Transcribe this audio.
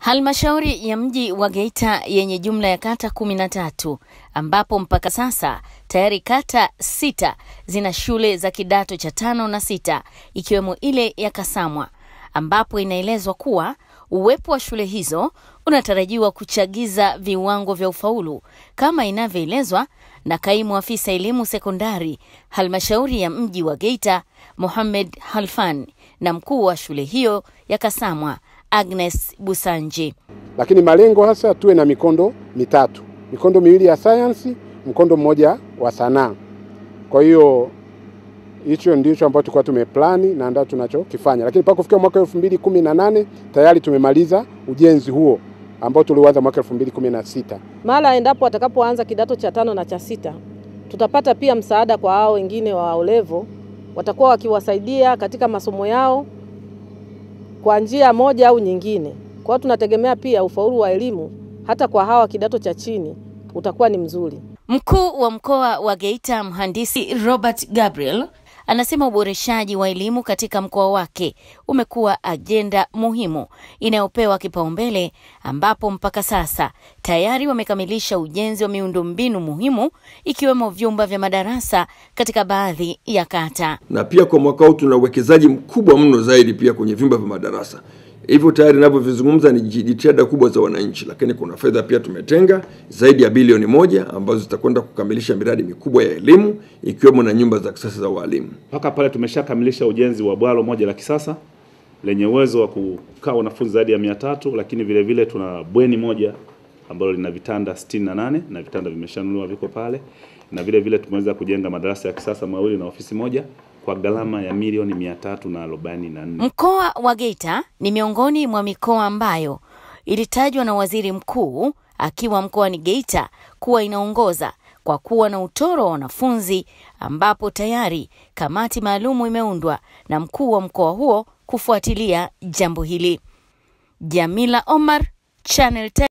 Halmashauri ya mji wa Geita yenye jumla ya kata kumi na tatu ambapo mpaka sasa tayari kata sita zina shule za kidato cha tano na sita ikiwemo ile ya Kasamwa ambapo inaelezwa kuwa uwepo wa shule hizo unatarajiwa kuchagiza viwango vya ufaulu kama inavyoelezwa na kaimu afisa elimu sekondari halmashauri ya mji wa Geita Mohamed Halfan na mkuu wa shule hiyo ya Kasamwa Agnes Busanji. Lakini malengo hasa tuwe na mikondo mitatu, mikondo miwili ya sayansi, mkondo mmoja wa sanaa. Kwa hiyo hicho ndicho ambacho tulikuwa tumeplani na ndio tunachokifanya, lakini mpaka kufikia mwaka 2018 tayari tumemaliza ujenzi huo ambao tuliuanza mwaka 2016. Mara endapo watakapoanza kidato cha tano na cha sita, tutapata pia msaada kwa hao wengine wa olevo, watakuwa wakiwasaidia katika masomo yao kwa njia moja au nyingine. Kwa hiyo tunategemea pia ufaulu wa elimu hata kwa hawa kidato cha chini utakuwa ni mzuri. Mkuu wa mkoa wa Geita Mhandisi Robert Gabriel anasema uboreshaji wa elimu katika mkoa wake umekuwa ajenda muhimu inayopewa kipaumbele, ambapo mpaka sasa tayari wamekamilisha ujenzi wa miundombinu muhimu ikiwemo vyumba vya madarasa katika baadhi ya kata. Na pia kwa mwaka huu tuna uwekezaji mkubwa mno zaidi pia kwenye vyumba vya madarasa hivyo tayari ninavyovizungumza ni jitihada kubwa za wananchi, lakini kuna fedha pia tumetenga zaidi ya bilioni moja ambazo zitakwenda kukamilisha miradi mikubwa ya elimu ikiwemo na nyumba za kisasa za walimu. Mpaka pale tumeshakamilisha ujenzi wa bwalo moja la kisasa lenye uwezo wa kukaa wanafunzi zaidi ya mia tatu, lakini vile vile tuna bweni moja ambalo lina vitanda 68 na vitanda vimeshanunuliwa viko pale, na vile vile tumeweza kujenga madarasa ya kisasa mawili na ofisi moja kwa gharama ya milioni mia tatu na arobaini na nne. Mkoa wa Geita ni miongoni mwa mikoa ambayo ilitajwa na waziri mkuu akiwa mkoani Geita kuwa inaongoza kwa kuwa na utoro wa wanafunzi, ambapo tayari kamati maalumu imeundwa na mkuu wa mkoa huo kufuatilia jambo hili. Jamila Omar, Channel 10.